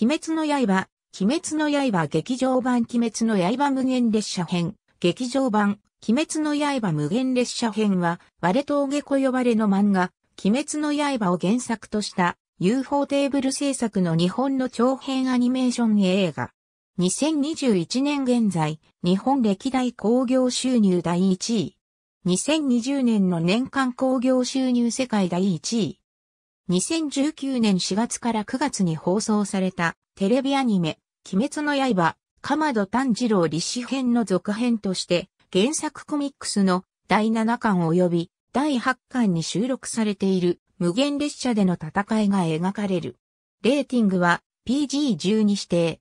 鬼滅の刃、鬼滅の刃劇場版鬼滅の刃無限列車編、劇場版鬼滅の刃無限列車編は、割れ峠子呼ばれの漫画、鬼滅の刃を原作とした UFO テーブル制作の日本の長編アニメーション映画。2021年現在、日本歴代興行収入第1位。2020年の年間興行収入世界第1位。2019年4月から9月に放送されたテレビアニメ、鬼滅の刃、鎌戸炭治郎立志編の続編として、原作コミックスの第7巻及び第8巻に収録されている無限列車での戦いが描かれる。レーティングは PG12 指定。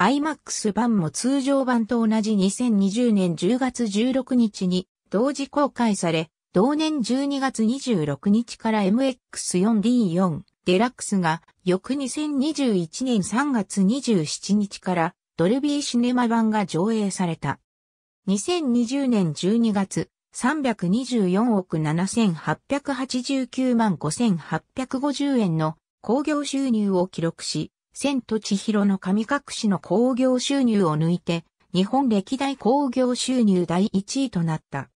IMAX 版も通常版と同じ2020年10月16日に同時公開され、同年12月26日から MX4D4 デラックスが翌2021年3月27日からドルビーシネマ版が上映された。2020年12月324億7889万5850円の工業収入を記録し、千と千尋の神隠しの工業収入を抜いて、日本歴代工業収入第1位となった。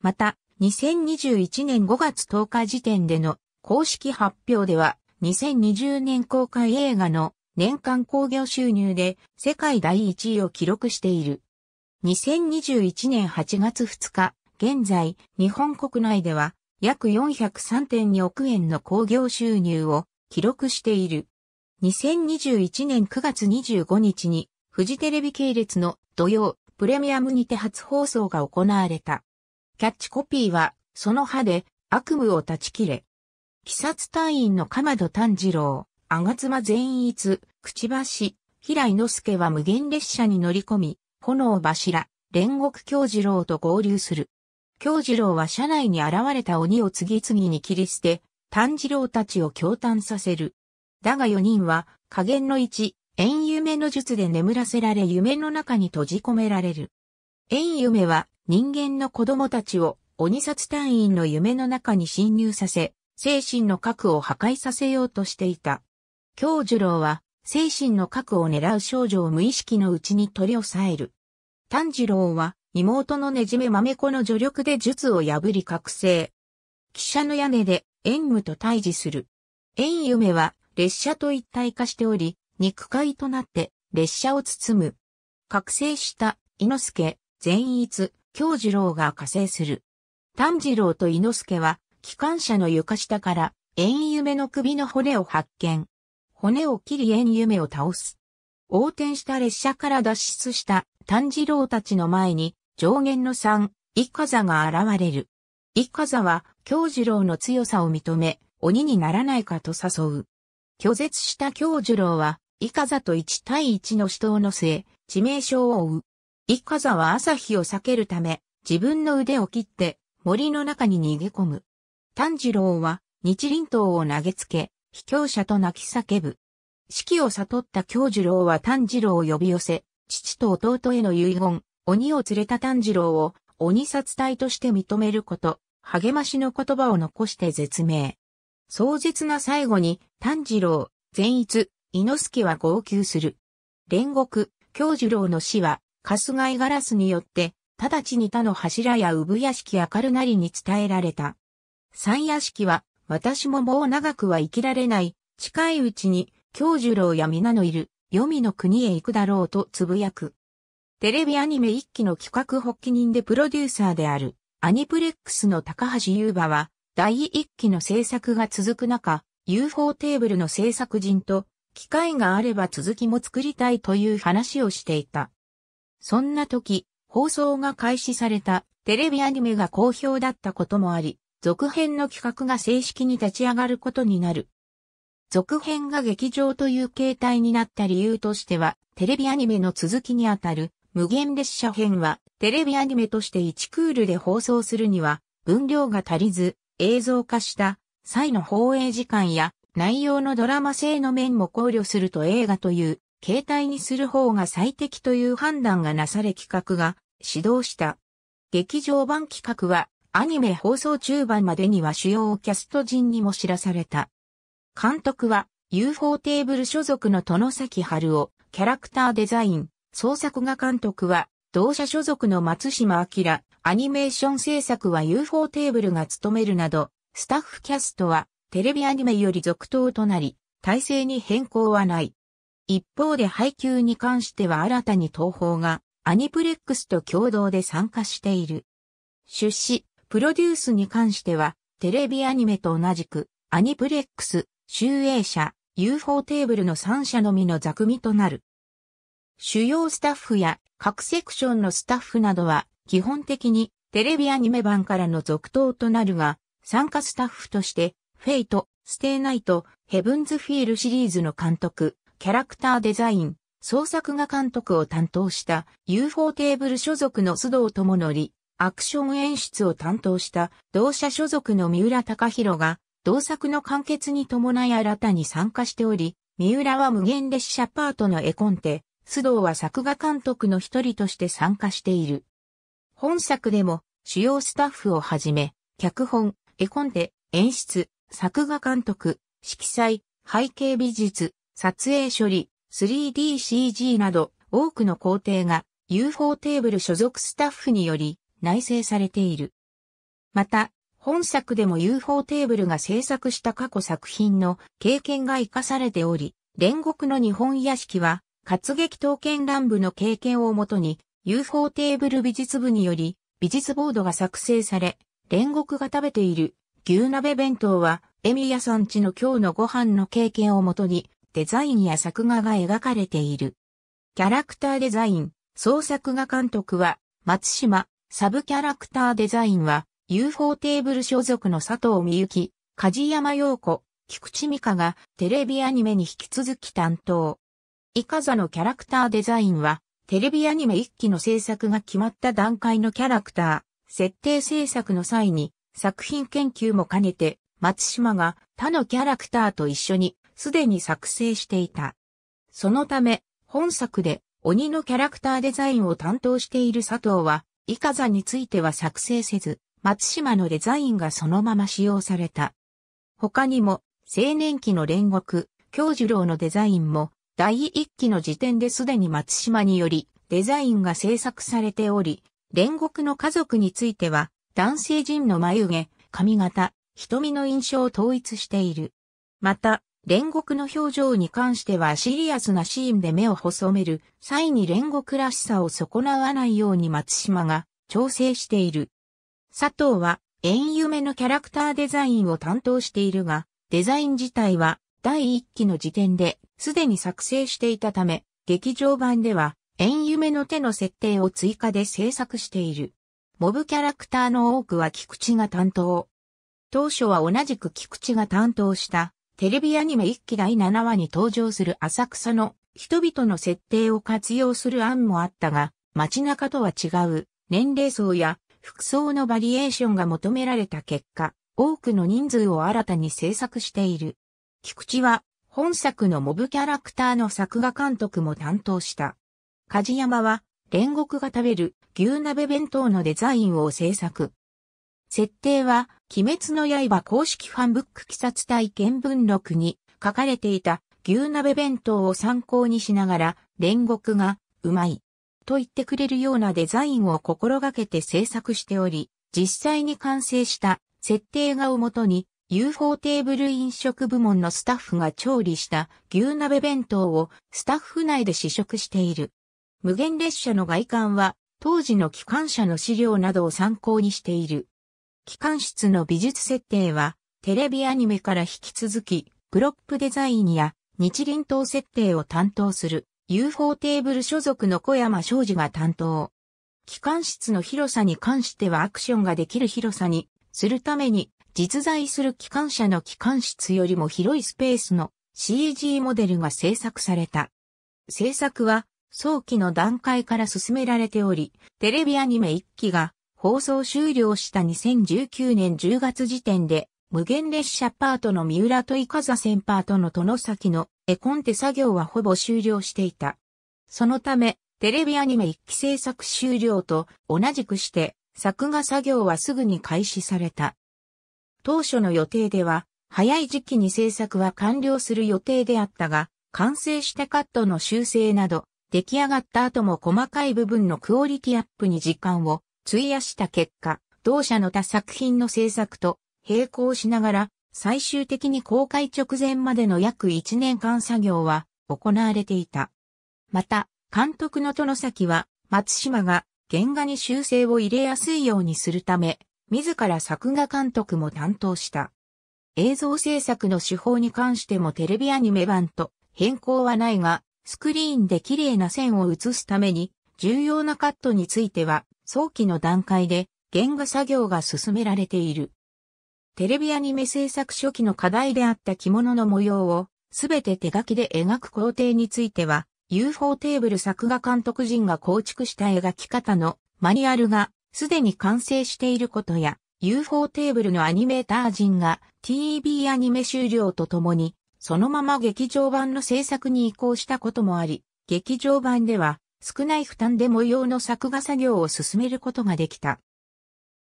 また、2021年5月10日時点での公式発表では、2020年公開映画の年間興行収入で世界第1位を記録している。2021年8月2日、現在、日本国内では約403.2億円の興行収入を記録している。2021年9月25日に、フジテレビ系列の土曜プレミアムにて初放送が行われた。キャッチコピーは、その歯で悪夢を断ち切れ。鬼殺隊員の鎌戸炭治郎、あがつま善逸、くちばし、平井之助は無限列車に乗り込み、炎柱、煉獄京次郎と合流する。京次郎は車内に現れた鬼を次々に切り捨て、炭治郎たちを驚嘆させる。だが四人は、加減の一、縁夢の術で眠らせられ夢の中に閉じ込められる。縁夢は人間の子供たちを鬼殺隊員の夢の中に侵入させ、精神の核を破壊させようとしていた。京寿郎は、精神の核を狙う少女を無意識のうちに取り押さえる。炭治郎は、妹のねじめ豆子の助力で術を破り覚醒。汽車の屋根で、縁夢と対峙する。縁夢は、列車と一体化しており、肉塊となって、列車を包む。覚醒した、猪之助、善逸、京次郎が加勢する。炭治郎と伊之助は、機関車の床下から、縁夢の首の骨を発見。骨を切り縁夢を倒す。横転した列車から脱出した炭治郎たちの前に、上限の三、一家座が現れる。一家座は、京次郎の強さを認め、鬼にならないかと誘う。拒絶した京次郎は、イカザと一対一の死闘の末、致命傷を負う。一家座は朝日を避けるため、自分の腕を切って森の中に逃げ込む。炭治郎は日輪刀を投げつけ、卑怯者と泣き叫ぶ。四季を悟った京次郎は炭治郎を呼び寄せ、父と弟への遺言、鬼を連れた炭治郎を鬼殺隊として認めること、励ましの言葉を残して絶命。壮絶な最後に炭治郎、善逸、猪之助は号泣する。煉獄、京次郎の死はカスガイガラスによって、直ちに他の柱や産屋敷明るなりに伝えられた。三屋敷は、私ももう長くは生きられない、近いうちに、京寿郎や皆のいる、黄泉の国へ行くだろうとつぶやく。テレビアニメ一期の企画発起人でプロデューサーである、アニプレックスの高橋優馬は、第一期の制作が続く中、UFO テーブルの制作人と、機会があれば続きも作りたいという話をしていた。そんな時、放送が開始されたテレビアニメが好評だったこともあり、続編の企画が正式に立ち上がることになる。続編が劇場という形態になった理由としては、テレビアニメの続きにあたる無限列車編は、テレビアニメとして1クールで放送するには、分量が足りず、映像化した際の放映時間や内容のドラマ性の面も考慮すると映画という携帯にする方が最適という判断がなされ企画が始動した。劇場版企画はアニメ放送中盤までには主要キャスト陣にも知らされた。監督は UFO テーブル所属の殿崎春夫、キャラクターデザイン、創作画監督は同社所属の松島明、アニメーション制作は UFO テーブルが務めるなど、スタッフキャストはテレビアニメより続投となり、体制に変更はない。一方で配給に関しては新たに東宝がアニプレックスと共同で参加している。出資、プロデュースに関してはテレビアニメと同じくアニプレックス、集英社、UFO テーブルの3社のみの座組となる。主要スタッフや各セクションのスタッフなどは基本的にテレビアニメ版からの続投となるが、参加スタッフとして、フェイト、ステイナイト、ヘブンズフィールシリーズの監督、キャラクターデザイン、創作画監督を担当した UFO テーブル所属の須藤智則、アクション演出を担当した同社所属の三浦隆弘が、同作の完結に伴い新たに参加しており、三浦は無限列車パートの絵コンテ、須藤は作画監督の一人として参加している。本作でも主要スタッフをはじめ、脚本、絵コンテ、演出、作画監督、色彩、背景美術、撮影処理、3DCG など多くの工程が UFO テーブル所属スタッフにより内製されている。また、本作でも UFO テーブルが制作した過去作品の経験が活かされており、煉獄の日本屋敷は、活劇刀剣乱舞の経験をもとに、UFO テーブル美術部により、美術ボードが作成され、煉獄が食べている牛鍋弁当は、エミヤさんちの今日のご飯の経験をもとに、デザインや作画が描かれている。キャラクターデザイン、総作画監督は、松島、サブキャラクターデザインは、UFO テーブル所属の佐藤美幸、梶山陽子、菊池美香がテレビアニメに引き続き担当。イカザのキャラクターデザインは、テレビアニメ1期の制作が決まった段階のキャラクター、設定制作の際に、作品研究も兼ねて、松島が他のキャラクターと一緒にすでに作成していた。そのため、本作で鬼のキャラクターデザインを担当している佐藤は、イカザについては作成せず、松島のデザインがそのまま使用された。他にも、青年期の煉獄、京次郎のデザインも、第一期の時点ですでに松島により、デザインが制作されており、煉獄の家族については、男性陣の眉毛、髪型、瞳の印象を統一している。また、煉獄の表情に関してはシリアスなシーンで目を細める際に煉獄らしさを損なわないように松島が調整している。佐藤は縁夢のキャラクターデザインを担当しているが、デザイン自体は第一期の時点ですでに作成していたため、劇場版では縁夢の手の設定を追加で制作している。モブキャラクターの多くは菊池が担当。当初は同じく菊池が担当したテレビアニメ一期第7話に登場する浅草の人々の設定を活用する案もあったが、街中とは違う年齢層や服装のバリエーションが求められた結果、多くの人数を新たに制作している。菊池は本作のモブキャラクターの作画監督も担当した。梶山は煉獄が食べる牛鍋弁当のデザインを制作。設定は鬼滅の刃公式ファンブック鬼殺体験文録に書かれていた牛鍋弁当を参考にしながら煉獄がうまいと言ってくれるようなデザインを心がけて制作しており、実際に完成した設定画をもとに UFO テーブル飲食部門のスタッフが調理した牛鍋弁当をスタッフ内で試食している。無限列車の外観は当時の機関車の資料などを参考にしている。機関室の美術設定は、テレビアニメから引き続き、プロップデザインや日輪刀設定を担当する UFO テーブル所属の小山昌司が担当。機関室の広さに関してはアクションができる広さにするために実在する機関車の機関室よりも広いスペースの CG モデルが制作された。制作は早期の段階から進められており、テレビアニメ1期が放送終了した2019年10月時点で、無限列車パートの三浦とイカザセパートの殿崎の絵コンテ作業はほぼ終了していた。そのため、テレビアニメ一期制作終了と同じくして、作画作業はすぐに開始された。当初の予定では、早い時期に制作は完了する予定であったが、完成したカットの修正など、出来上がった後も細かい部分のクオリティアップに時間を費やした結果、同社の他作品の制作と並行しながら、最終的に公開直前までの約1年間作業は行われていた。また、監督の殿崎は、松島が原画に修正を入れやすいようにするため、自ら作画監督も担当した。映像制作の手法に関してもテレビアニメ版と変更はないが、スクリーンで綺麗な線を映すために、重要なカットについては、早期の段階で原画作業が進められている。テレビアニメ制作初期の課題であった着物の模様をすべて手書きで描く工程については UFO テーブル作画監督陣が構築した描き方のマニュアルがすでに完成していることや UFO テーブルのアニメーター陣が TV アニメ終了とともにそのまま劇場版の制作に移行したこともあり、劇場版では少ない負担で模様の作画作業を進めることができた。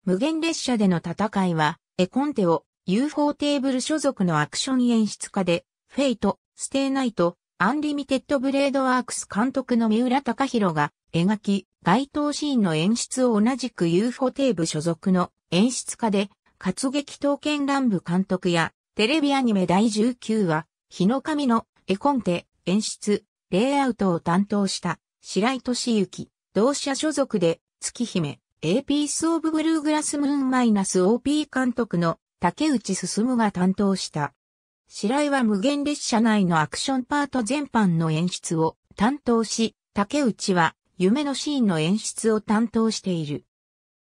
無限列車での戦いは、エコンテを UFO テーブル所属のアクション演出家で、フェイト、ステイナイト、アンリミテッドブレードワークス監督の三浦隆弘が描き、該当シーンの演出を同じく UFO テーブ所属の演出家で、活劇刀剣乱舞監督や、テレビアニメ第19話、日の神のエコンテ、演出、レイアウトを担当した。白井敏之、同社所属で、月姫、A p i オブ・ブ・ルーグラスムーン・マイナス o OP 監督の竹内進が担当した。白井は無限列車内のアクションパート全般の演出を担当し、竹内は夢のシーンの演出を担当している。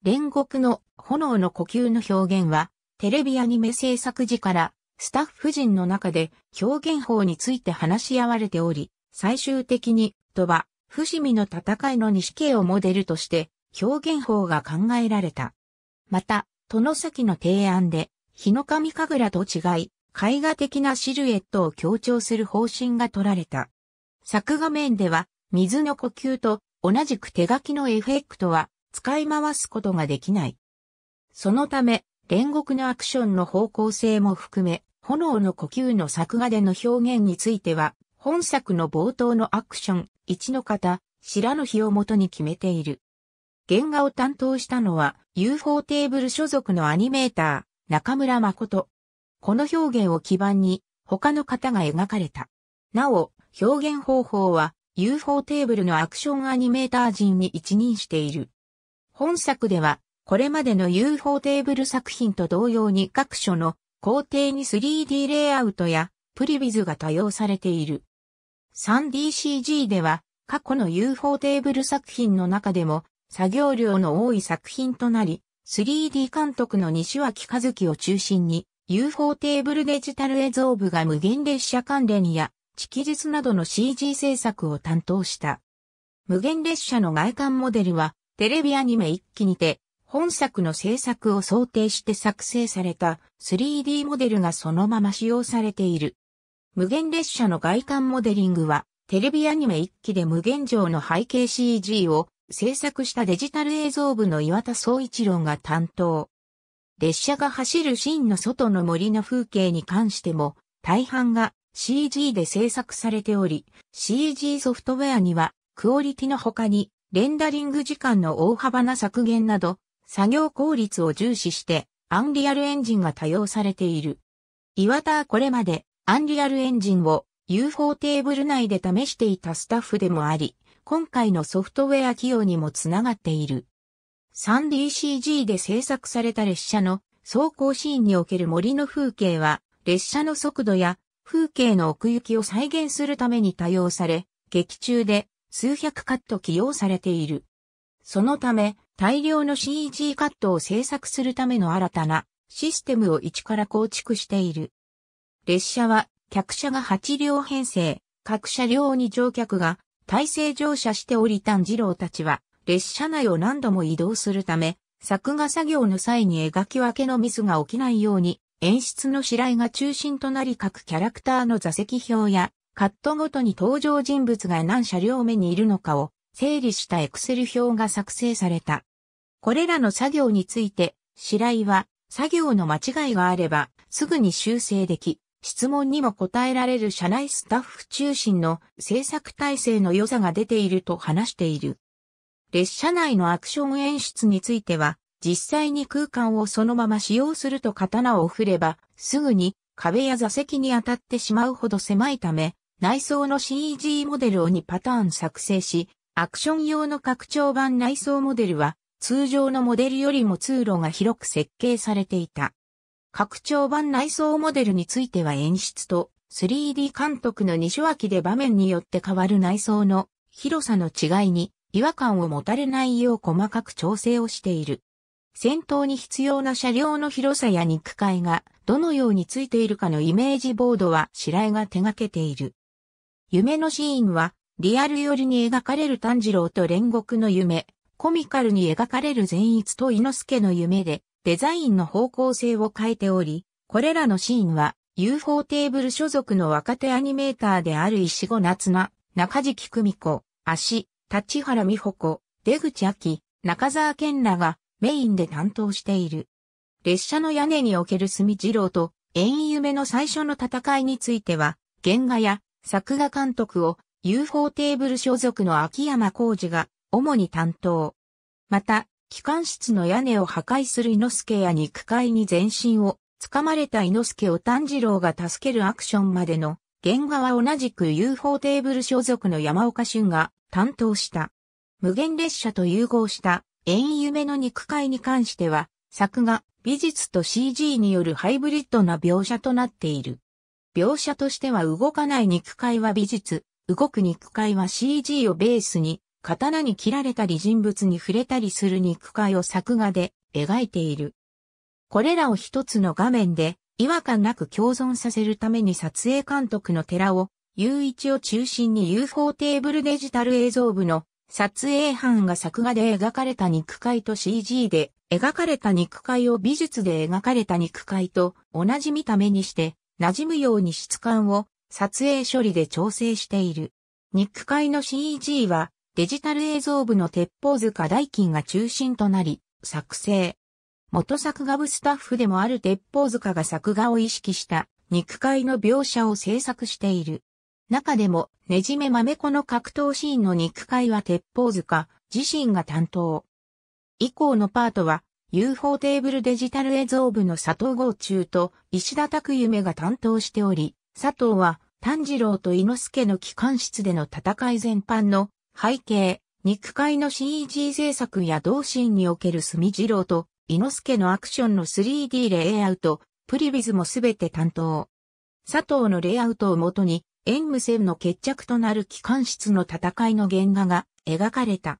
煉獄の炎の呼吸の表現は、テレビアニメ制作時からスタッフ陣の中で表現法について話し合われており、最終的に、鳥羽、伏見の戦いの西絵をモデルとして表現法が考えられた。また、殿崎の提案で、日の神神楽と違い、絵画的なシルエットを強調する方針が取られた。作画面では、水の呼吸と同じく手書きのエフェクトは使い回すことができない。そのため、煉獄のアクションの方向性も含め、炎の呼吸の作画での表現については、本作の冒頭のアクション、一の方、白の日をもとに決めている。原画を担当したのは UFO テーブル所属のアニメーター、中村誠。この表現を基盤に他の方が描かれた。なお、表現方法は UFO テーブルのアクションアニメーター陣に一任している。本作では、これまでの UFO テーブル作品と同様に各所の工程に 3D レイアウトやプリビズが多用されている。3DCG では過去の UFO テーブル作品の中でも作業量の多い作品となり、3D 監督の西脇和樹を中心に UFO テーブルデジタル映像部が無限列車関連や地記術などの CG 制作を担当した。無限列車の外観モデルはテレビアニメ一期にて本作の制作を想定して作成された 3D モデルがそのまま使用されている。無限列車の外観モデリングは、テレビアニメ一期で無限城の背景 CG を制作したデジタル映像部の岩田総一郎が担当。列車が走るシーンの外の森の風景に関しても、大半が CG で制作されており、CG ソフトウェアには、クオリティの他に、レンダリング時間の大幅な削減など、作業効率を重視して、アンリアルエンジンが多用されている。岩田はこれまで、アンリアルエンジンを U4 テーブル内で試していたスタッフでもあり、今回のソフトウェア起用にもつながっている。3DCG で制作された列車の走行シーンにおける森の風景は、列車の速度や風景の奥行きを再現するために多用され、劇中で数百カット起用されている。そのため、大量の CG カットを制作するための新たなシステムを一から構築している。列車は客車が8両編成、各車両に乗客が体制乗車しておりた次郎たちは列車内を何度も移動するため、作画作業の際に描き分けのミスが起きないように演出の白井が中心となり各キャラクターの座席表やカットごとに登場人物が何車両目にいるのかを整理したエクセル表が作成された。これらの作業について、白井は作業の間違いがあればすぐに修正でき、質問にも答えられる社内スタッフ中心の制作体制の良さが出ていると話している。列車内のアクション演出については、実際に空間をそのまま使用すると刀を振れば、すぐに壁や座席に当たってしまうほど狭いため、内装の CG モデルを2パターン作成し、アクション用の拡張版内装モデルは、通常のモデルよりも通路が広く設計されていた。拡張版内装モデルについては演出と 3D 監督の西脇で場面によって変わる内装の広さの違いに違和感を持たれないよう細かく調整をしている。戦闘に必要な車両の広さや肉塊がどのようについているかのイメージボードは白井が手掛けている。夢のシーンはリアル寄りに描かれる炭治郎と煉獄の夢、コミカルに描かれる善逸と猪之助の夢で、デザインの方向性を変えており、これらのシーンは UFO テーブル所属の若手アニメーターである石子夏菜、中敷久美子、足、立原美穂子、出口秋、中沢健らがメインで担当している。列車の屋根における墨次郎と縁夢の最初の戦いについては、原画や作画監督を UFO テーブル所属の秋山浩二が主に担当。また、機関室の屋根を破壊する猪之助や肉塊に全身を掴まれた猪之助を炭治郎が助けるアクションまでの原画は同じく UFO テーブル所属の山岡俊が担当した。無限列車と融合した縁夢の肉塊に関しては作画、美術と CG によるハイブリッドな描写となっている。描写としては動かない肉塊は美術、動く肉塊は CG をベースに刀に切られたり人物に触れたりする肉塊を作画で描いている。これらを一つの画面で違和感なく共存させるために撮影監督の寺を、雄一を中心に UFO テーブルデジタル映像部の撮影班が作画で描かれた肉塊と CG で描かれた肉塊を美術で描かれた肉塊と同じ見た目にして馴染むように質感を撮影処理で調整している。肉塊の CG はデジタル映像部の鉄砲塚大金が中心となり、作成。元作画部スタッフでもある鉄砲塚が作画を意識した肉塊の描写を制作している。中でも、ねじめ豆子の格闘シーンの肉塊は鉄砲塚自身が担当。以降のパートは、UFO テーブルデジタル映像部の佐藤豪中と石田拓夢が担当しており、佐藤は炭治郎と猪之助の機関室での戦い全般の背景、肉塊の CG 制作や同シーンにおける墨次郎と、之助のアクションの 3D レイアウト、プリビズもすべて担当。佐藤のレイアウトをもとに、縁無線の決着となる機関室の戦いの原画が描かれた。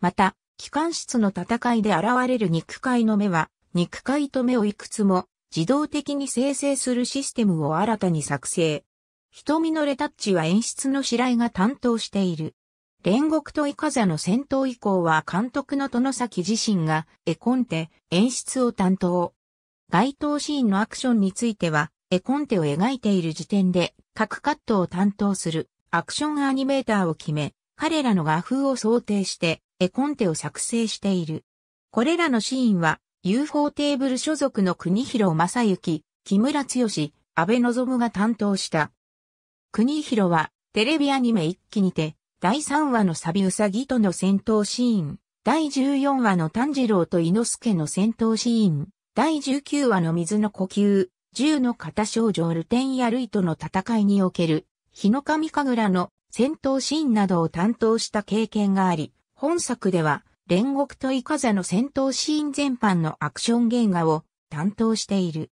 また、機関室の戦いで現れる肉塊の目は、肉塊と目をいくつも自動的に生成するシステムを新たに作成。瞳のレタッチは演出の白井が担当している。煉獄とイカザの戦闘以降は監督の殿崎自身が絵コンテ、演出を担当。該当シーンのアクションについては、絵コンテを描いている時点で、各カットを担当するアクションアニメーターを決め、彼らの画風を想定して、絵コンテを作成している。これらのシーンは、UFO テーブル所属の国広正幸、木村剛、安倍望が担当した。国広は、テレビアニメ一気にて、第3話のサビウサギとの戦闘シーン、第14話の炭治郎と猪之助の戦闘シーン、第19話の水の呼吸、銃の肩少女ルテンやルイとの戦いにおける、日の神神楽の戦闘シーンなどを担当した経験があり、本作では、煉獄とイカザの戦闘シーン全般のアクション原画を担当している。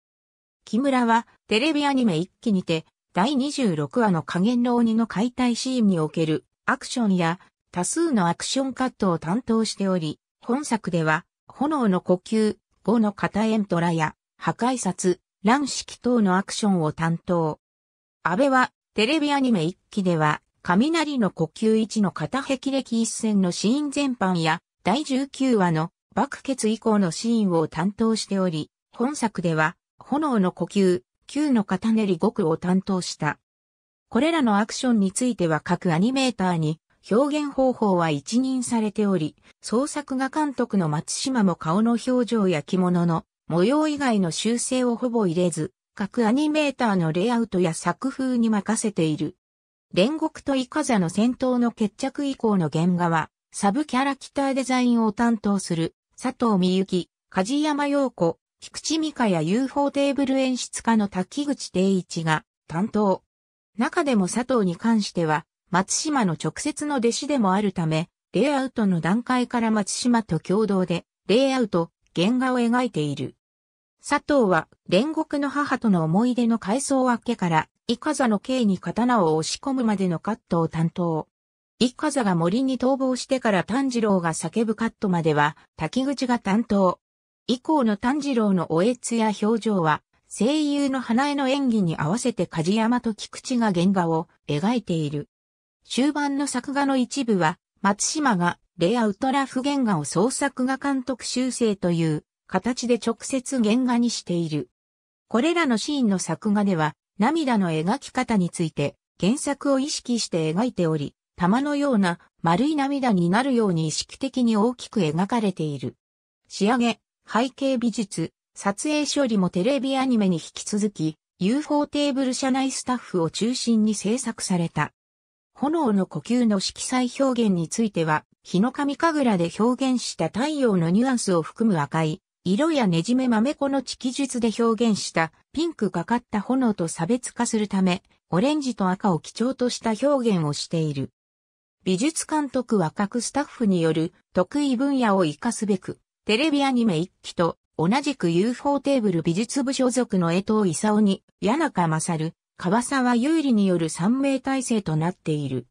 木村はテレビアニメ一期にて第26話の加減の鬼の解体シーンにおけるアクションや多数のアクションカットを担当しており、本作では、炎の呼吸、5の片エントラや、破壊殺、乱式等のアクションを担当。安倍は、テレビアニメ1期では、雷の呼吸1の片壁歴一戦のシーン全般や、第19話の爆血以降のシーンを担当しており、本作では、炎の呼吸、9の片練り5区を担当した。これらのアクションについては各アニメーターに表現方法は一任されており、創作画監督の松島も顔の表情や着物の模様以外の修正をほぼ入れず、各アニメーターのレイアウトや作風に任せている。煉獄とイカザの戦闘の決着以降の原画は、サブキャラクターデザインを担当する佐藤美幸、梶山陽子、菊池美香や UFO テーブル演出家の滝口定一が担当。中でも佐藤に関しては、松島の直接の弟子でもあるため、レイアウトの段階から松島と共同で、レイアウト、原画を描いている。佐藤は、煉獄の母との思い出の回想明けから、イカザの刑に刀を押し込むまでのカットを担当。イカザが森に逃亡してから炭治郎が叫ぶカットまでは、滝口が担当。以降の炭治郎のおえつや表情は、声優の花江の演技に合わせて梶山と菊池が原画を描いている。終盤の作画の一部は、松島がレイアウトラフ原画を創作画監督修正という形で直接原画にしている。これらのシーンの作画では、涙の描き方について原作を意識して描いており、玉のような丸い涙になるように意識的に大きく描かれている。仕上げ、背景美術、撮影処理もテレビアニメに引き続き、UFO テーブル社内スタッフを中心に制作された。炎の呼吸の色彩表現については、日の神神楽で表現した太陽のニュアンスを含む赤い、色やねじめ豆子の地記述で表現したピンクがかった炎と差別化するため、オレンジと赤を基調とした表現をしている。美術監督は各スタッフによる得意分野を活かすべく、テレビアニメ1期と同じく UFO テーブル美術部所属の江藤勲に、谷中勝、川沢優里による3名体制となっている。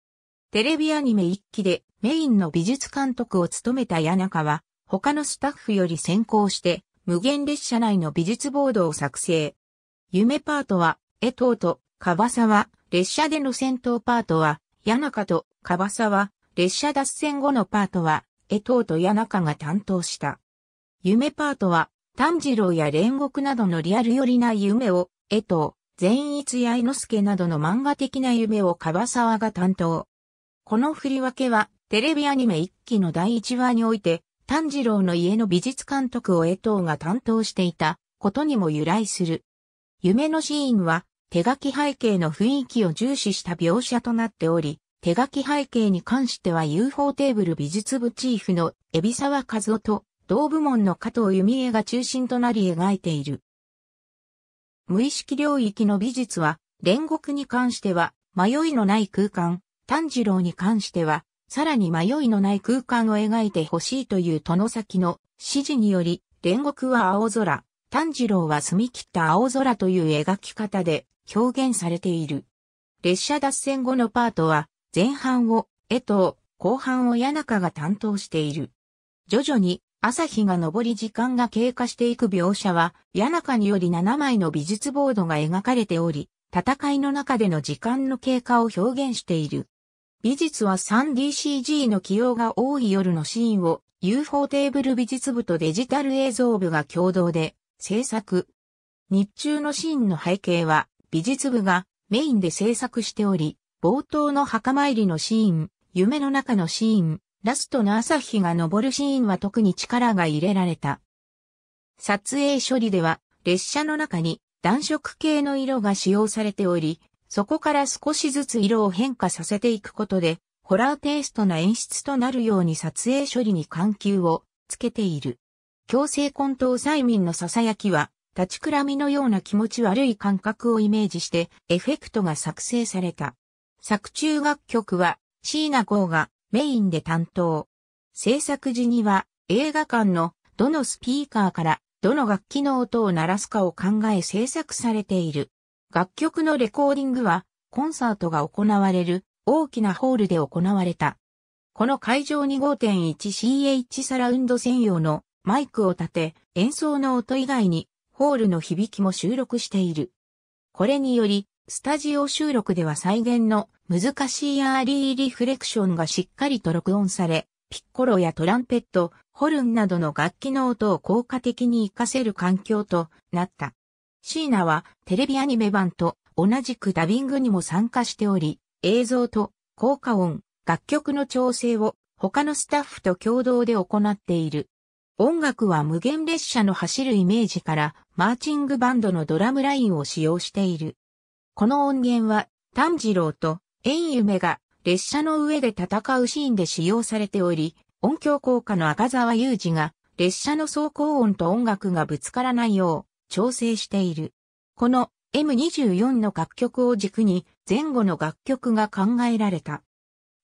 テレビアニメ1期でメインの美術監督を務めた谷中は、他のスタッフより先行して、無限列車内の美術ボードを作成。夢パートは、江藤と川沢、列車での戦闘パートは、谷中と川沢、列車脱線後のパートは、江藤と谷中が担当した。夢パートは、炭治郎や煉獄などのリアル寄りな夢を、江藤、善逸や之助などの漫画的な夢を樺沢が担当。この振り分けは、テレビアニメ1期の第1話において、炭治郎の家の美術監督を江藤が担当していたことにも由来する。夢のシーンは、手書き背景の雰囲気を重視した描写となっており、手書き背景に関しては UFO テーブル美術部チーフの海老沢和夫と同部門の加藤弓江が中心となり描いている。無意識領域の美術は、煉獄に関しては、迷いのない空間、炭治郎に関しては、さらに迷いのない空間を描いてほしいという殿先の指示により、煉獄は青空、炭治郎は澄み切った青空という描き方で表現されている。列車脱線後のパートは、前半を江藤、後半を谷中が担当している。徐々に朝日が昇り時間が経過していく描写は、谷中により7枚の美術ボードが描かれており、戦いの中での時間の経過を表現している。美術は 3DCG の起用が多い夜のシーンを UFO テーブル美術部とデジタル映像部が共同で制作。日中のシーンの背景は美術部がメインで制作しており、冒頭の墓参りのシーン、夢の中のシーン、ラストの朝日が昇るシーンは特に力が入れられた。撮影処理では、列車の中に暖色系の色が使用されており、そこから少しずつ色を変化させていくことで、ホラーテイストな演出となるように撮影処理に緩急をつけている。強制混沌催眠の囁きは、立ちくらみのような気持ち悪い感覚をイメージして、エフェクトが作成された。作中楽曲は、ーナ・ゴーがメインで担当。制作時には映画館のどのスピーカーからどの楽器の音を鳴らすかを考え制作されている。楽曲のレコーディングはコンサートが行われる大きなホールで行われた。この会場に 5.1CH サラウンド専用のマイクを立て演奏の音以外にホールの響きも収録している。これによりスタジオ収録では再現の難しいアーリーリフレクションがしっかりと録音され、ピッコロやトランペット、ホルンなどの楽器の音を効果的に活かせる環境となった。シーナはテレビアニメ版と同じくダビングにも参加しており、映像と効果音、楽曲の調整を他のスタッフと共同で行っている。音楽は無限列車の走るイメージからマーチングバンドのドラムラインを使用している。この音源は、炭治郎と縁夢が列車の上で戦うシーンで使用されており、音響効果の赤沢雄二が列車の走行音と音楽がぶつからないよう調整している。この M24 の楽曲を軸に前後の楽曲が考えられた。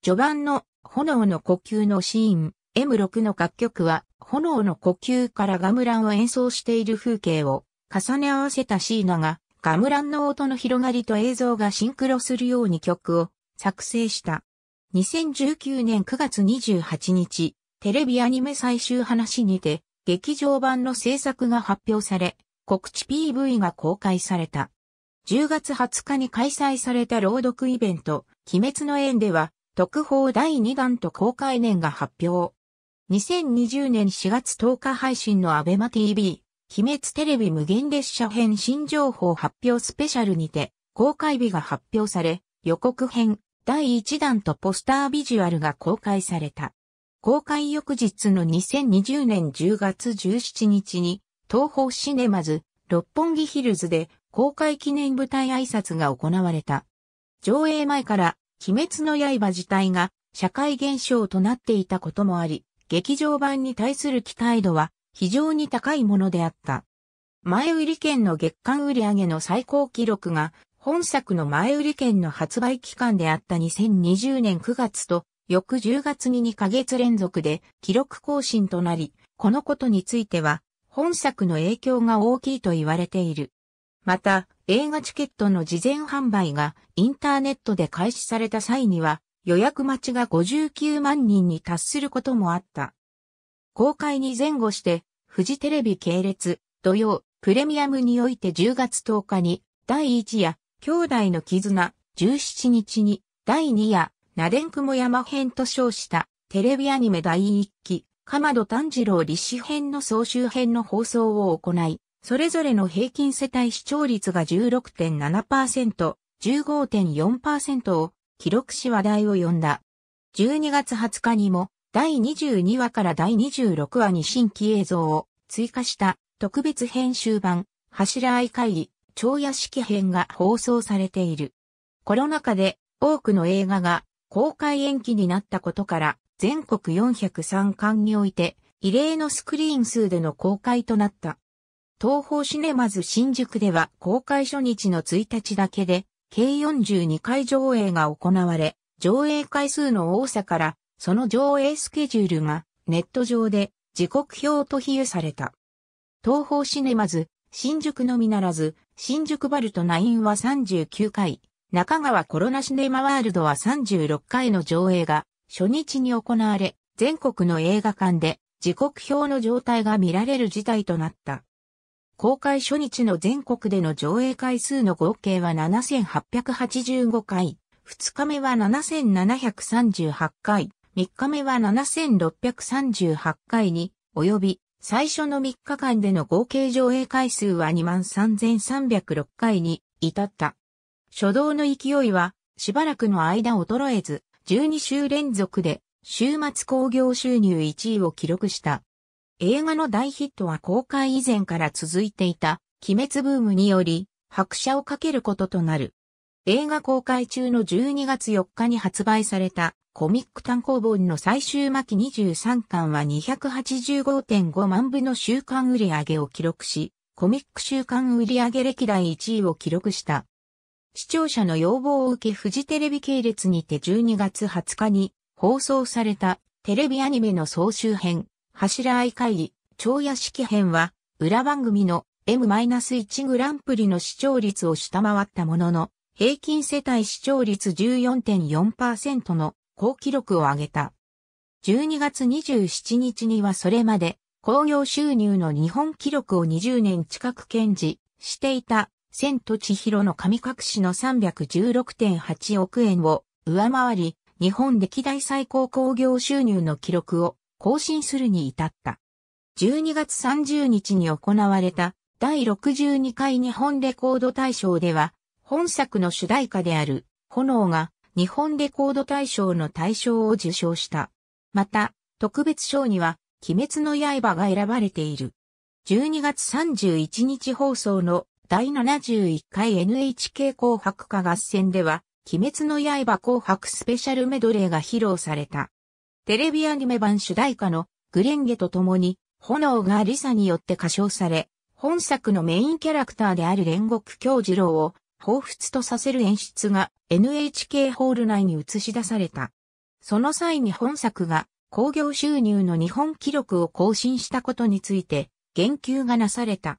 序盤の炎の呼吸のシーン M6 の楽曲は炎の呼吸からガムランを演奏している風景を重ね合わせたシーナがガムランの音の広がりと映像がシンクロするように曲を作成した。2019年9月28日、テレビアニメ最終話にて、劇場版の制作が発表され、告知 PV が公開された。10月20日に開催された朗読イベント、鬼滅の縁では、特報第2弾と公開年が発表。2020年4月10日配信のアベマ TV、鬼滅テレビ無限列車編新情報発表スペシャルにて、公開日が発表され、予告編、第1弾とポスタービジュアルが公開された。公開翌日の2020年10月17日に、東方シネマズ、六本木ヒルズで公開記念舞台挨拶が行われた。上映前から、鬼滅の刃自体が社会現象となっていたこともあり、劇場版に対する期待度は非常に高いものであった。前売り券の月間売上の最高記録が、本作の前売り券の発売期間であった2020年9月と、翌10月に2ヶ月連続で記録更新となり、このことについては、本作の影響が大きいと言われている。また、映画チケットの事前販売がインターネットで開始された際には、予約待ちが59万人に達することもあった。公開に前後してフジテレビ系列、土曜、プレミアムにおいて10月10日に、第1夜、兄弟の絆、17日に、第2夜、なでんくも山編と称した、テレビアニメ第1期、かまど炭治郎立志編の総集編の放送を行い、それぞれの平均世帯視聴率が16.7%、15.4%を記録し話題を呼んだ。12月20日にも第22話から第26話に新規映像を追加した特別編集版、柱い会議、超屋敷編が放送されている。コロナ禍で多くの映画が公開延期になったことから全国403巻において異例のスクリーン数での公開となった。東方シネマズ新宿では公開初日の1日だけで計42回上映が行われ、上映回数の多さからその上映スケジュールがネット上で時刻表と比喩された。東方シネマズ、新宿のみならず、新宿バルトナインは39回、中川コロナシネマワールドは36回の上映が初日に行われ、全国の映画館で時刻表の状態が見られる事態となった。公開初日の全国での上映回数の合計は7885回、2日目は7738回、3日目は7638回に及び、最初の3日間での合計上映回数は23,306回に至った。初動の勢いは、しばらくの間衰えず、12週連続で、週末興行収入1位を記録した。映画の大ヒットは公開以前から続いていた、鬼滅ブームにより、拍車をかけることとなる。映画公開中の12月4日に発売されたコミック単行本の最終巻23巻は285.5万部の週間売り上げを記録し、コミック週間売り上げ歴代1位を記録した。視聴者の要望を受けフジテレビ系列にて12月20日に放送されたテレビアニメの総集編、柱愛会議、超屋敷編は裏番組の M-1 グランプリの視聴率を下回ったものの、平均世帯視聴率14.4%の高記録を上げた。12月27日にはそれまで工業収入の日本記録を20年近く堅持していた千と千尋の神隠しの316.8億円を上回り、日本歴代最高工業収入の記録を更新するに至った。12月30日に行われた第62回日本レコード大賞では、本作の主題歌である、炎が日本レコード大賞の大賞を受賞した。また、特別賞には、鬼滅の刃が選ばれている。12月31日放送の第71回 NHK 紅白歌合戦では、鬼滅の刃紅白スペシャルメドレーが披露された。テレビアニメ版主題歌のグレンゲと共に、炎がリサによって歌唱され、本作のメインキャラクターである煉獄京次郎を彷彿とさせる演出が NHK ホール内に映し出された。その際に本作が興行収入の日本記録を更新したことについて言及がなされた。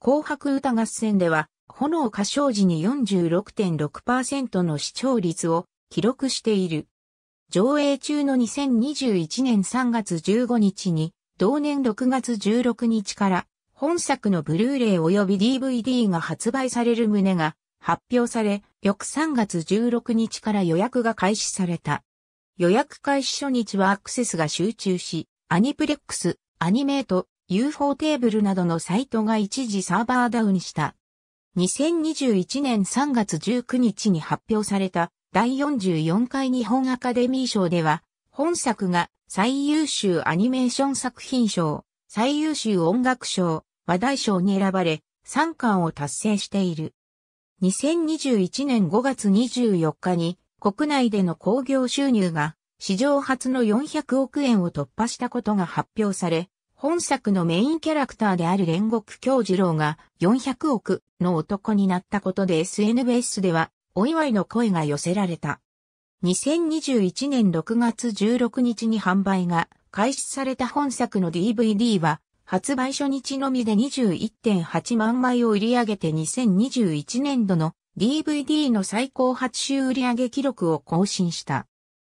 紅白歌合戦では炎歌唱時に46.6%の視聴率を記録している。上映中の2021年3月15日に同年6月16日から本作のブルーレイ及び DVD が発売される旨が発表され、翌3月16日から予約が開始された。予約開始初日はアクセスが集中し、アニプレックス、アニメート、UFO テーブルなどのサイトが一時サーバーダウンした。2021年3月19日に発表された第44回日本アカデミー賞では、本作が最優秀アニメーション作品賞、最優秀音楽賞、話題賞に選ばれ、3冠を達成している。2021年5月24日に国内での興行収入が史上初の400億円を突破したことが発表され、本作のメインキャラクターである煉獄京次郎が400億の男になったことで SNS ではお祝いの声が寄せられた。2021年6月16日に販売が開始された本作の DVD は発売初日のみで21.8万枚を売り上げて2021年度の DVD の最高発集売上記録を更新した。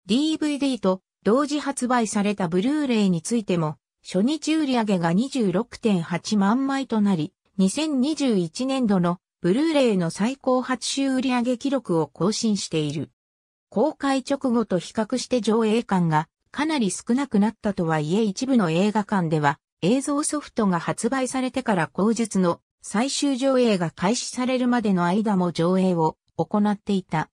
DVD と同時発売されたブルーレイについても、初日売上が26.8万枚となり、2021年度のブルーレイの最高発集売上記録を更新している。公開直後と比較して上映感がかなり少なくなったとはいえ一部の映画館では映像ソフトが発売されてから後述の最終上映が開始されるまでの間も上映を行っていた。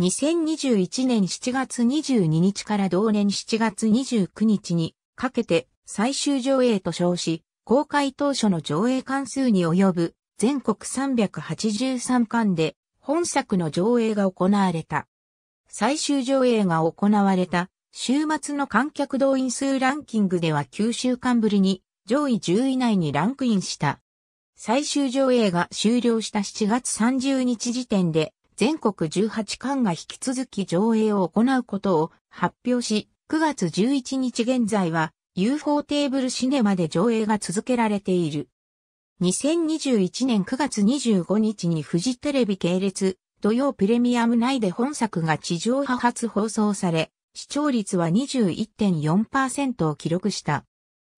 2021年7月22日から同年7月29日にかけて最終上映と称し、公開当初の上映関数に及ぶ全国383巻で本作の上映が行われた。最終上映が行われた週末の観客動員数ランキングでは9週間ぶりに上位10位以内にランクインした。最終上映が終了した7月30日時点で全国18巻が引き続き上映を行うことを発表し、9月11日現在は UFO テーブルシネマで上映が続けられている。2021年9月25日にフジテレビ系列土曜プレミアム内で本作が地上波初放送され、視聴率は21.4%を記録した。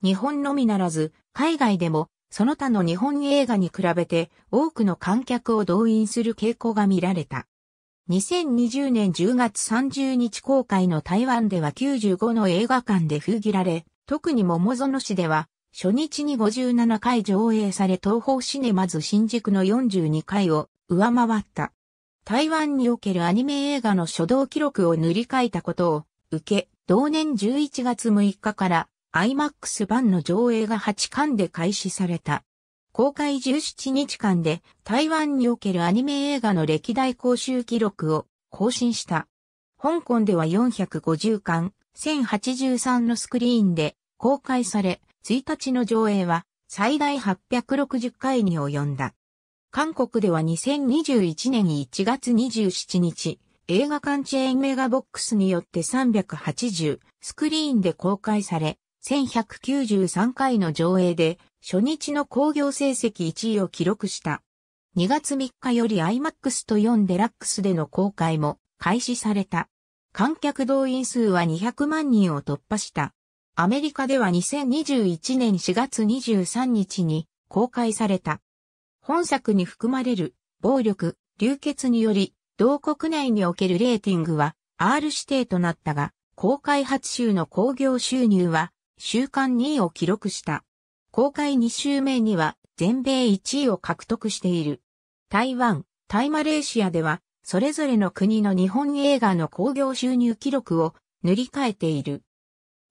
日本のみならず、海外でも、その他の日本映画に比べて多くの観客を動員する傾向が見られた。2020年10月30日公開の台湾では95の映画館で封切られ、特に桃園市では初日に57回上映され東方シネマズ新宿の42回を上回った。台湾におけるアニメ映画の初動記録を塗り替えたことを受け、同年11月6日から IMAX 版の上映が8巻で開始された。公開17日間で台湾におけるアニメ映画の歴代公衆記録を更新した。香港では450巻、1083のスクリーンで公開され、1日の上映は最大860回に及んだ。韓国では2021年1月27日、映画館チェーンメガボックスによって380スクリーンで公開され、1193回の上映で初日の興行成績1位を記録した。2月3日より IMAX と4デラックスでの公開も開始された。観客動員数は200万人を突破した。アメリカでは2021年4月23日に公開された。本作に含まれる暴力、流血により、同国内におけるレーティングは R 指定となったが、公開初週の興行収入は週間2位を記録した。公開2週目には全米1位を獲得している。台湾、タイマレーシアでは、それぞれの国の日本映画の興行収入記録を塗り替えている。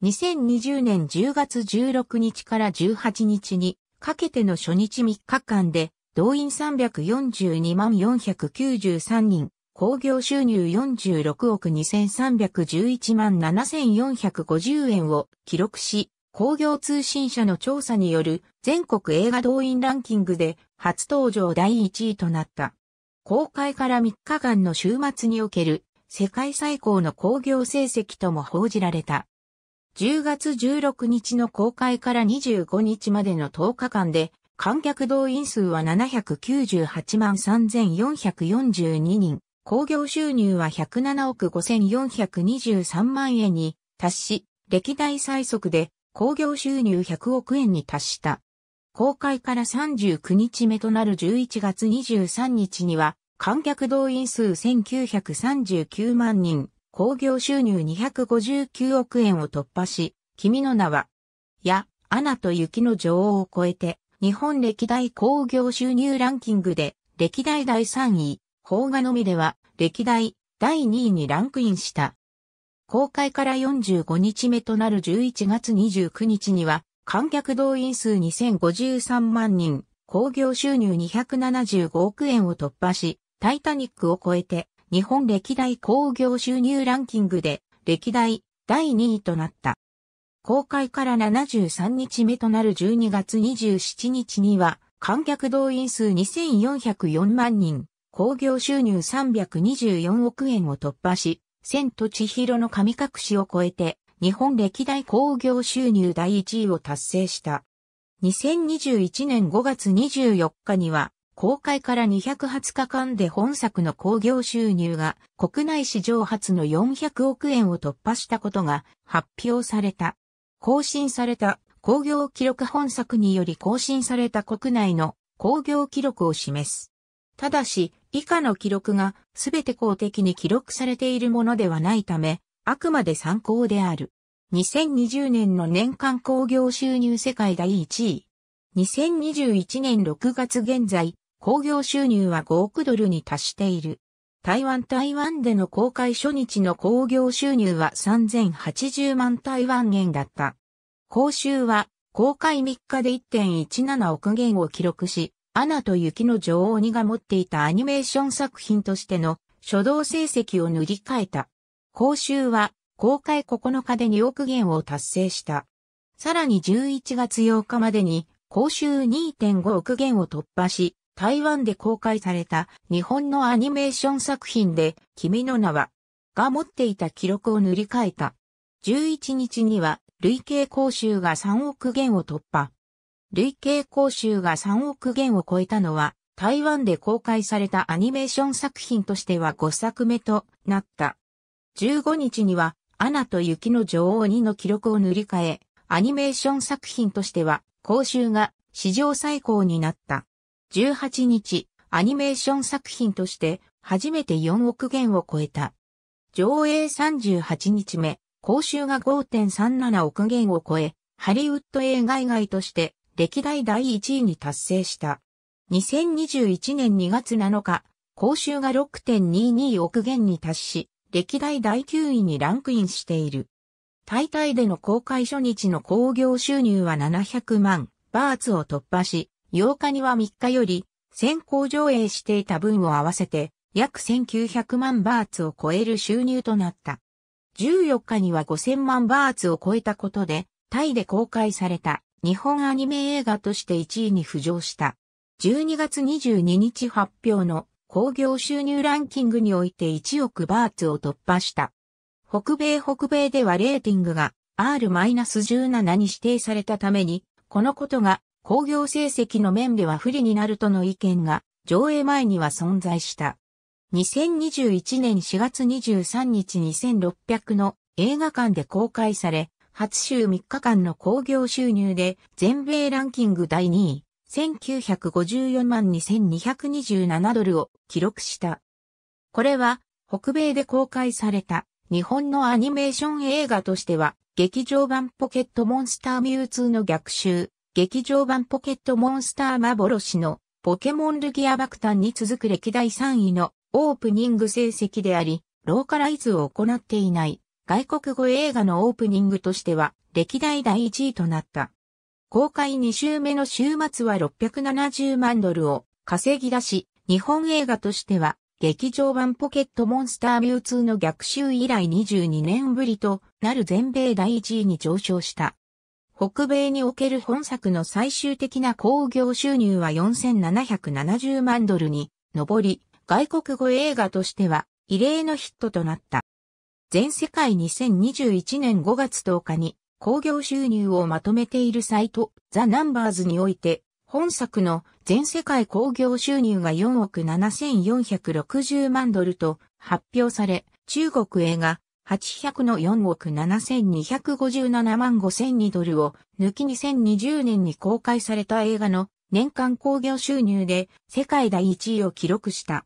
2020年10月16日から18日にかけての初日3日間で動員342万493人、工業収入46億2311万7450円を記録し、工業通信社の調査による全国映画動員ランキングで初登場第1位となった。公開から3日間の週末における世界最高の工業成績とも報じられた。10月16日の公開から25日までの10日間で観客動員数は798万3442人、興行収入は107億5423万円に達し、歴代最速で興行収入100億円に達した。公開から39日目となる11月23日には、観客動員数1939万人、興行収入259億円を突破し、君の名は、や、アナと雪の女王を超えて、日本歴代興行収入ランキングで、歴代第3位、邦画のみでは、歴代第2位にランクインした。公開から45日目となる11月29日には、観客動員数2053万人、興行収入275億円を突破し、タイタニックを超えて、日本歴代興行収入ランキングで、歴代第2位となった。公開から73日目となる12月27日には、観客動員数2404万人、興行収入324億円を突破し、千と千尋の神隠しを超えて、日本歴代興行収入第1位を達成した。2021年5月24日には、公開から220日間で本作の興行収入が国内史上初の400億円を突破したことが発表された。更新された工業記録本作により更新された国内の工業記録を示す。ただし、以下の記録が全て公的に記録されているものではないため、あくまで参考である。2020年の年間工業収入世界第1位。2021年6月現在、工業収入は5億ドルに達している。台湾台湾での公開初日の興行収入は3080万台湾円だった。講習は公開3日で1.17億元を記録し、アナと雪の女王にが持っていたアニメーション作品としての初動成績を塗り替えた。講習は公開9日で2億元を達成した。さらに11月8日までに公衆2.5億元を突破し、台湾で公開された日本のアニメーション作品で、君の名は、が持っていた記録を塗り替えた。11日には、累計講習が3億元を突破。累計講習が3億元を超えたのは、台湾で公開されたアニメーション作品としては5作目となった。15日には、アナと雪の女王2の記録を塗り替え、アニメーション作品としては、講習が史上最高になった。18日、アニメーション作品として初めて4億元を超えた。上映38日目、公衆が5.37億元を超え、ハリウッド映画以外として歴代第1位に達成した。2021年2月7日、公衆が6.22億元に達し、歴代第9位にランクインしている。大体での公開初日の興行収入は700万、バーツを突破し、8日には3日より先行上映していた分を合わせて約1900万バーツを超える収入となった。14日には5000万バーツを超えたことで、タイで公開された日本アニメ映画として1位に浮上した。12月22日発表の興行収入ランキングにおいて1億バーツを突破した。北米北米ではレーティングが R-17 に指定されたために、このことが興行成績の面では不利になるとの意見が上映前には存在した。2021年4月23日2600の映画館で公開され、初週3日間の興行収入で全米ランキング第2位、1954万2227ドルを記録した。これは北米で公開された日本のアニメーション映画としては劇場版ポケットモンスターミュウ2の逆襲劇場版ポケットモンスター幻のポケモンルギア爆誕に続く歴代3位のオープニング成績であり、ローカライズを行っていない外国語映画のオープニングとしては歴代第1位となった。公開2週目の週末は670万ドルを稼ぎ出し、日本映画としては劇場版ポケットモンスターミュウツーの逆襲以来22年ぶりとなる全米第1位に上昇した。北米における本作の最終的な興行収入は4770万ドルに上り、外国語映画としては異例のヒットとなった。全世界2021年5月10日に興行収入をまとめているサイトザ・ナンバーズにおいて本作の全世界興行収入が4億7460万ドルと発表され中国映画800の4億7257万5002ドルを抜き2020年に公開された映画の年間興行収入で世界第1位を記録した。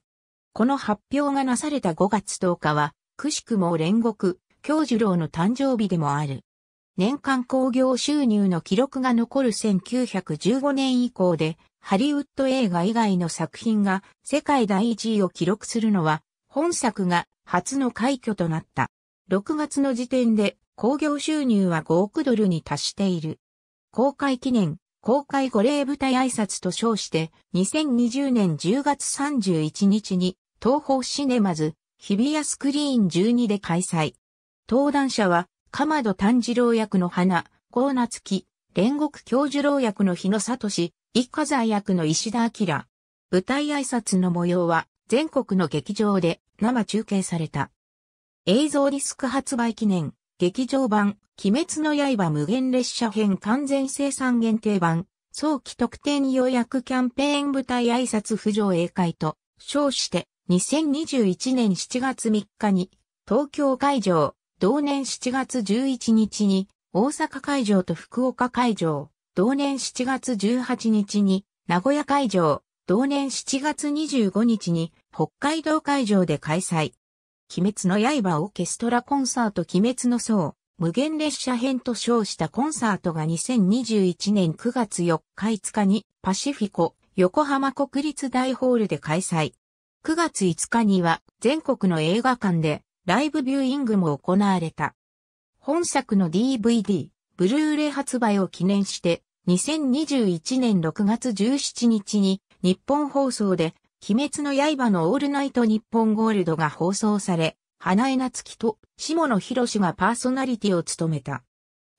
この発表がなされた5月10日は、くしくも煉獄、京次郎の誕生日でもある。年間興行収入の記録が残る1915年以降で、ハリウッド映画以外の作品が世界第1位を記録するのは、本作が初の快挙となった。6月の時点で興行収入は5億ドルに達している。公開記念、公開御礼舞台挨拶と称して、2020年10月31日に、東方シネマズ、日比谷スクリーン12で開催。登壇者は、鎌戸炭治郎役の花、コーナツキ、煉獄教授郎役の日野里氏、一家財役の石田明。舞台挨拶の模様は、全国の劇場で生中継された。映像ディスク発売記念、劇場版、鬼滅の刃無限列車編完全生産限定版、早期特典予約キャンペーン舞台挨拶浮上英会と、称して、2021年7月3日に、東京会場、同年7月11日に、大阪会場と福岡会場、同年7月18日に、名古屋会場、同年7月25日に、北海道会場で開催。鬼滅の刃オーケストラコンサート鬼滅の層、無限列車編と称したコンサートが2021年9月4日5日にパシフィコ、横浜国立大ホールで開催。9月5日には全国の映画館でライブビューイングも行われた。本作の DVD、ブルーレイ発売を記念して2021年6月17日に日本放送で鬼滅の刃のオールナイト日本ゴールドが放送され、花江夏樹と下野博士がパーソナリティを務めた。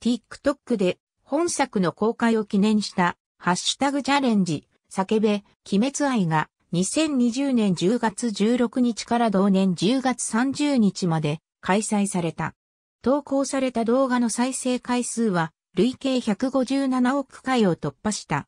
TikTok で本作の公開を記念したハッシュタグチャレンジ、叫べ、鬼滅愛が2020年10月16日から同年10月30日まで開催された。投稿された動画の再生回数は累計157億回を突破した。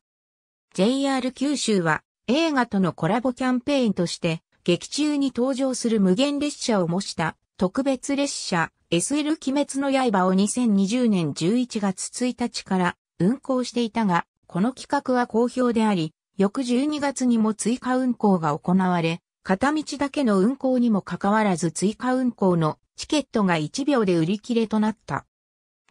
JR 九州は映画とのコラボキャンペーンとして、劇中に登場する無限列車を模した特別列車 SL 鬼滅の刃を2020年11月1日から運行していたが、この企画は好評であり、翌12月にも追加運行が行われ、片道だけの運行にもかかわらず追加運行のチケットが1秒で売り切れとなった。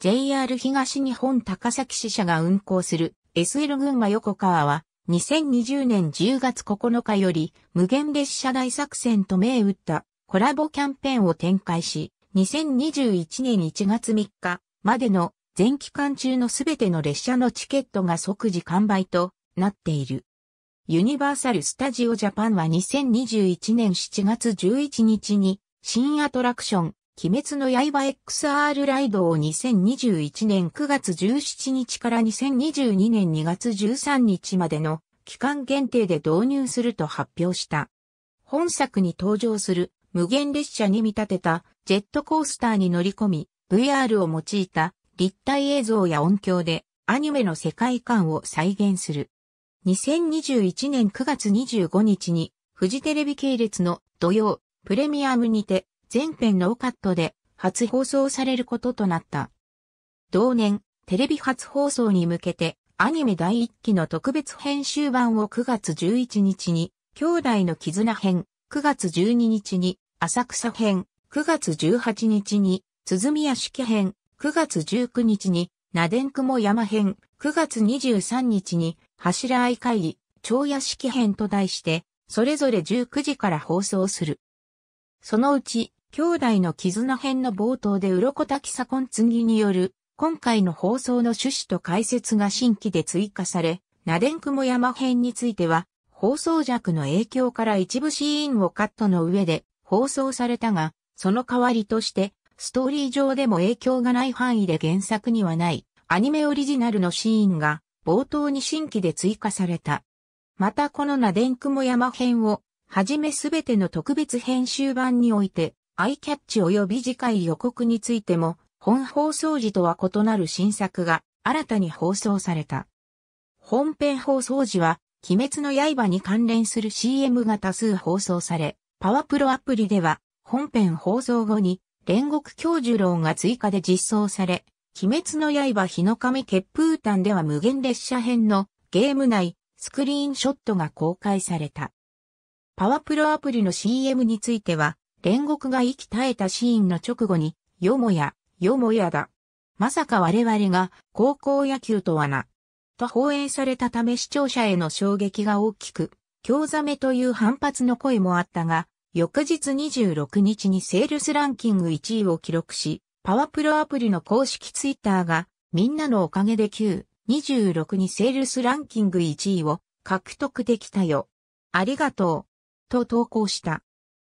JR 東日本高崎支社が運行する SL 群馬横川は2020年10月9日より無限列車大作戦と銘打ったコラボキャンペーンを展開し、2021年1月3日までの全期間中のすべての列車のチケットが即時完売となっている。ユニバーサル・スタジオ・ジャパンは2021年7月11日に新アトラクション鬼滅の刃 XR ライドを2021年9月17日から2022年2月13日までの期間限定で導入すると発表した。本作に登場する無限列車に見立てたジェットコースターに乗り込み、VR を用いた立体映像や音響でアニメの世界観を再現する。2021年9月25日にフジテレビ系列の土曜プレミアムにて全編ノーカットで初放送されることとなった。同年、テレビ初放送に向けて、アニメ第1期の特別編集版を9月11日に、兄弟の絆編、9月12日に、浅草編、9月18日に、鼓屋式編、9月19日に、なでんくも山編、9月23日に、柱い会議、長屋式編と題して、それぞれ19時から放送する。そのうち、兄弟の絆編の冒頭で鱗滝左近ぎによる、今回の放送の趣旨と解説が新規で追加され、ナデンクモ山編については、放送弱の影響から一部シーンをカットの上で放送されたが、その代わりとして、ストーリー上でも影響がない範囲で原作にはない、アニメオリジナルのシーンが、冒頭に新規で追加された。またこのナデンクモ山編を、はじめすべての特別編集版において、アイキャッチ及び次回予告についても、本放送時とは異なる新作が新たに放送された。本編放送時は、鬼滅の刃に関連する CM が多数放送され、パワプロアプリでは、本編放送後に、煉獄教授郎が追加で実装され、鬼滅の刃日の神血風譚では無限列車編のゲーム内スクリーンショットが公開された。パワプロアプリの CM については、煉獄が息絶えたシーンの直後に、よもや、よもやだ。まさか我々が高校野球とはな。と放映されたため視聴者への衝撃が大きく、興ざめという反発の声もあったが、翌日26日にセールスランキング1位を記録し、パワプロアプリの公式ツイッターが、みんなのおかげで9、26にセールスランキング1位を獲得できたよ。ありがとう。と投稿した。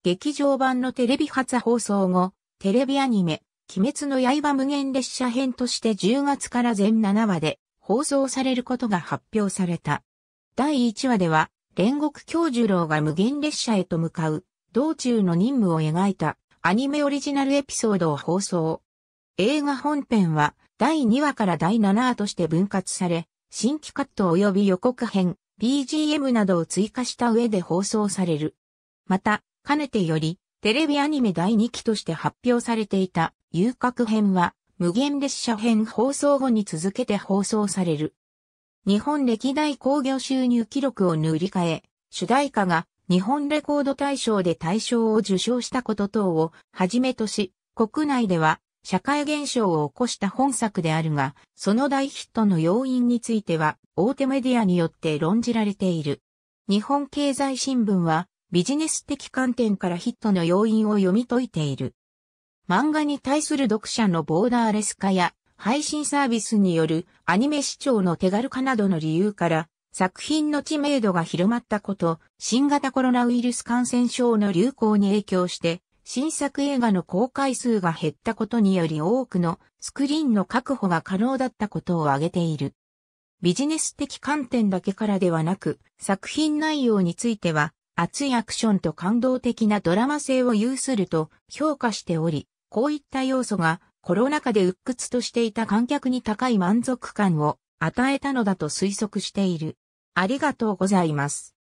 劇場版のテレビ初放送後、テレビアニメ、鬼滅の刃無限列車編として10月から全7話で放送されることが発表された。第1話では、煉獄教授郎が無限列車へと向かう、道中の任務を描いたアニメオリジナルエピソードを放送。映画本編は第2話から第7話として分割され、新規カット及び予告編、BGM などを追加した上で放送される。また、かねてより、テレビアニメ第2期として発表されていた、遊郭編は、無限列車編放送後に続けて放送される。日本歴代興行収入記録を塗り替え、主題歌が日本レコード大賞で大賞を受賞したこと等をはじめとし、国内では社会現象を起こした本作であるが、その大ヒットの要因については大手メディアによって論じられている。日本経済新聞はビジネス的観点からヒットの要因を読み解いている。漫画に対する読者のボーダーレス化や配信サービスによるアニメ視聴の手軽化などの理由から作品の知名度が広まったこと、新型コロナウイルス感染症の流行に影響して新作映画の公開数が減ったことにより多くのスクリーンの確保が可能だったことを挙げている。ビジネス的観点だけからではなく、作品内容については、熱いアクションと感動的なドラマ性を有すると評価しており、こういった要素がコロナ禍で鬱屈としていた観客に高い満足感を与えたのだと推測している。ありがとうございます。